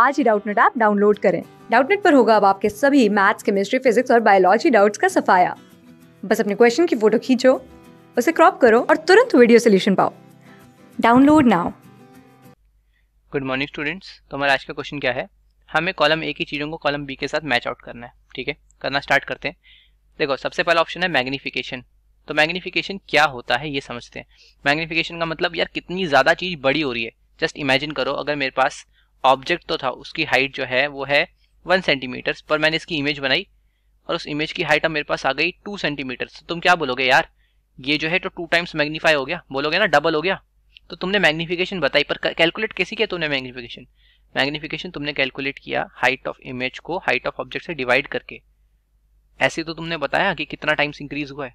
आज ही Doubtnut app download करें डाउटनेट पर होगा अब आपके सभी मैथ्स केमिस्ट्री फिजिक्स और बायोलॉजी डाउट्स का सफाया बस अपने क्वेश्चन की फोटो खींचो उसे क्रॉप करो और तुरंत वीडियो सोल्यूशन पाओ download now good morning students तो हमारा आज का क्वेश्चन क्या है हमें कॉलम ए की चीज़ों को कॉलम बी के साथ मैच आउट करना है ठीक है करना स्टार्ट करते हैं देखो सबसे पहला ऑप्शन है मैग्नीफिकेशन तो मैग्नीफिकेशन क्या होता है ये समझते हैं मैग्नीफिकेशन का मतलब यार कितनी ज़्यादा चीज़ बड़ी हो रही है जस्ट इमेजिन करो अगर मेरे पास ऑब्जेक्ट तो था उसकी हाइट जो है वो है वन सेंटीमीटर्स पर मैंने इसकी इमेज बनाई और उस इमेज की हाइट अब मेरे पास आ गई टू सेंटीमीटर्स तो तुम क्या बोलोगे यार ये जो है तो टू टाइम्स मैग्नीफाई हो गया बोलोगे ना डबल हो गया तो तुमने मैग्नीफिकेशन बताई पर कैलकुलेट कैसे किया तुमने मैग्नीफिकेशन मैग्नीफिकेशन तुमने कैलकुलेट किया हाइट ऑफ इमेज को हाइट ऑफ ऑब्जेक्ट से डिवाइड करके ऐसे तो तुमने बताया कि कितना टाइम्स इंक्रीज हुआ है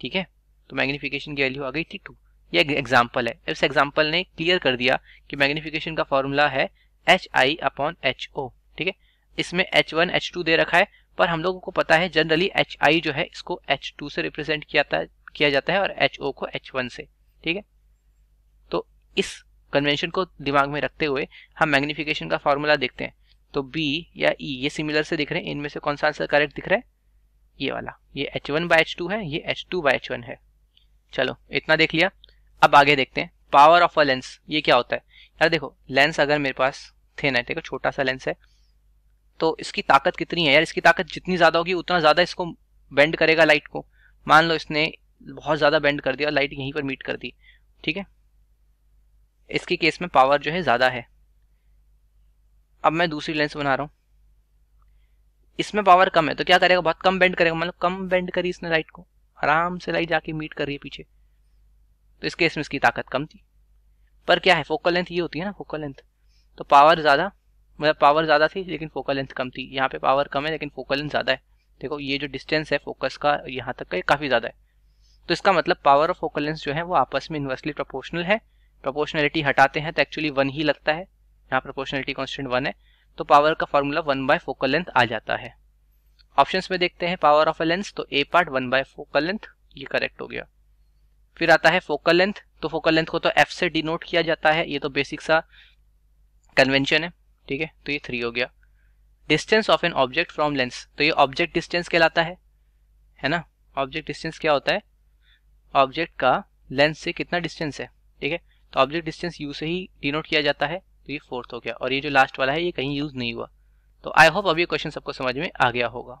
ठीक है तो मैग्नीफिकेशन की वैल्यू आ गई थी टू ये एग्जाम्पल है इस एग्जाम्पल ने क्लियर कर दिया कि मैग्निफिकेशन का फॉर्मूला है h i upon h o ठीक है इसमें एच वन एच टू दे रखा है पर हम लोगों को पता है जनरली एच आई जो है इसको एच टू से रिप्रेजेंट किया, किया जाता है और एच ओ को एच वन से ठीक है तो इस कन्वेंशन को दिमाग में रखते हुए हम मैग्निफिकेशन का फॉर्मूला देखते हैं तो बी या ई e, ये सिमिलर से दिख रहे हैं इनमें से कौन सा आंसर करेक्ट दिख रहा है ये वाला ये h one by h two है ये h two by h one है चलो इतना देख लिया अब आगे देखते हैं पावर ऑफ अ लेंस ये क्या होता है यार देखो लेंस अगर मेरे पास थे ना ठीक है छोटा सा लेंस है तो इसकी ताकत कितनी है यार इसकी ताकत जितनी ज़्यादा होगी उतना ज़्यादा इसको बेंड करेगा लाइट को मान लो इसने बहुत ज़्यादा बेंड कर दिया और लाइट यहीं पर मीट कर दी ठीक है इसके केस में पावर जो है ज़्यादा है अब मैं दूसरी लेंस बना रहा हूं इसमें पावर कम है तो क्या करेगा बहुत कम बेंड करेगा मतलब कम बेंड करी इसने लाइट को आराम से लाइट जाके मीट कर रही है पीछे तो इस केस में इसकी ताकत कम थी पर क्या है फोकल लेंथ ये होती है ना फोकल लेंथ तो पावर ज़्यादा मतलब पावर ज़्यादा थी लेकिन फोकल लेंथ कम थी यहाँ पे पावर कम है लेकिन फोकल लेंथ ज़्यादा है देखो ये जो डिस्टेंस है फोकस का यहाँ तक का ये काफ़ी ज़्यादा है तो इसका मतलब पावर और फोकल लेंथ जो है वो आपस में इन्वर्सली प्रोपोर्शनल है प्रोपोर्शनलिटी हटाते हैं तो एक्चुअली वन ही लगता है यहाँ प्रोपोर्शनलिटी कॉन्स्टेंट वन है तो पावर का formula one by focal length आ जाता है ऑप्शन में देखते हैं पावर ऑफ अ लेंस तो a part one by focal length ये करेक्ट हो गया फिर आता है फोकल लेंथ तो फोकल लेंथ को तो एफ से डिनोट किया जाता है ये तो बेसिक सा कन्वेंशन है ठीक है तो ये थ्री हो गया distance of an object from lens तो ये ऑब्जेक्ट डिस्टेंस कहलाता है है ना ऑब्जेक्ट डिस्टेंस क्या होता है ऑब्जेक्ट का लेंस से कितना डिस्टेंस है ठीक है तो ऑब्जेक्ट डिस्टेंस यू से ही डिनोट किया जाता है तो ये फोर्थ हो गया और ये जो लास्ट वाला है ये कहीं यूज़ नहीं हुआ तो आई होप अब ये क्वेश्चन सबको समझ में आ गया होगा